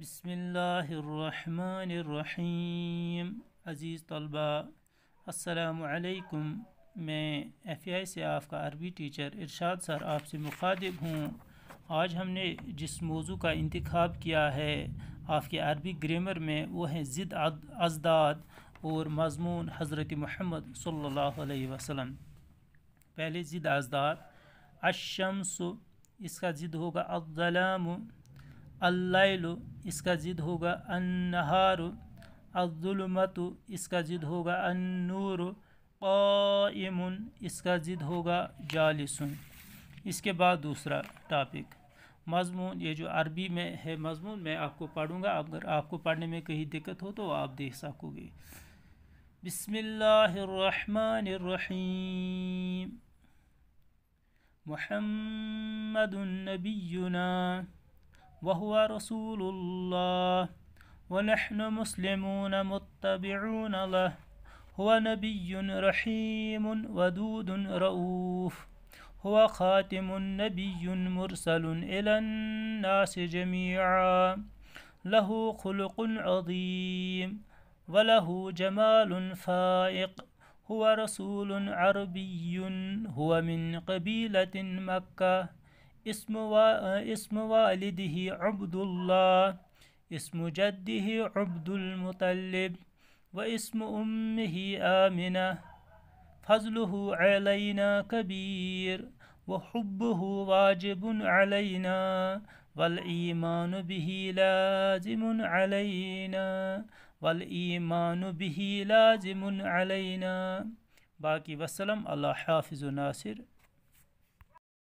بسم اللہ الرحمن الرحیم عزیز طلباء السلام علیکم میں ایف آئی سے آپ کا عربی ٹیچر ارشاد سر آپ سے مخاطب ہوں آج ہم نے جس موضوع کا انتخاب کیا ہے آپ کے عربی گریمر میں وہ ہیں ضد ازداد اور مضمون حضرت محمد صلی اللہ علیہ وسلم پہلے ضد ازداد الشمس اس کا ضد ہوگا الظلام अल्लैलु इसका जिद होगा अन्नहारु अजुलमत इसका जिद होगा अन्नूर क़ायमुन इसका जिद होगा जालिसन इसके बाद दूसरा टॉपिक मजमून ये जो अरबी में है मजमून मैं आपको पढ़ूँगा अगर आपको पढ़ने में कहीं दिक्कत हो तो आप देख सकोगे बसमीम महमदुलनबीना وهو رسول الله ونحن مسلمون متبعون له هو نبي رحيم ودود رؤوف هو خاتم نبي مرسل إلى الناس جميعا له خلق عظيم وله جمال فائق هو رسول عربي هو من قبيلة مكة اسم و... اسم والده عبد الله اسم جده عبد المطلب واسم أمه آمنة فضله علينا كبير وحبه واجب علينا والإيمان به لازم علينا والإيمان به لازم علينا باقي وسلم الله حافظ ناصر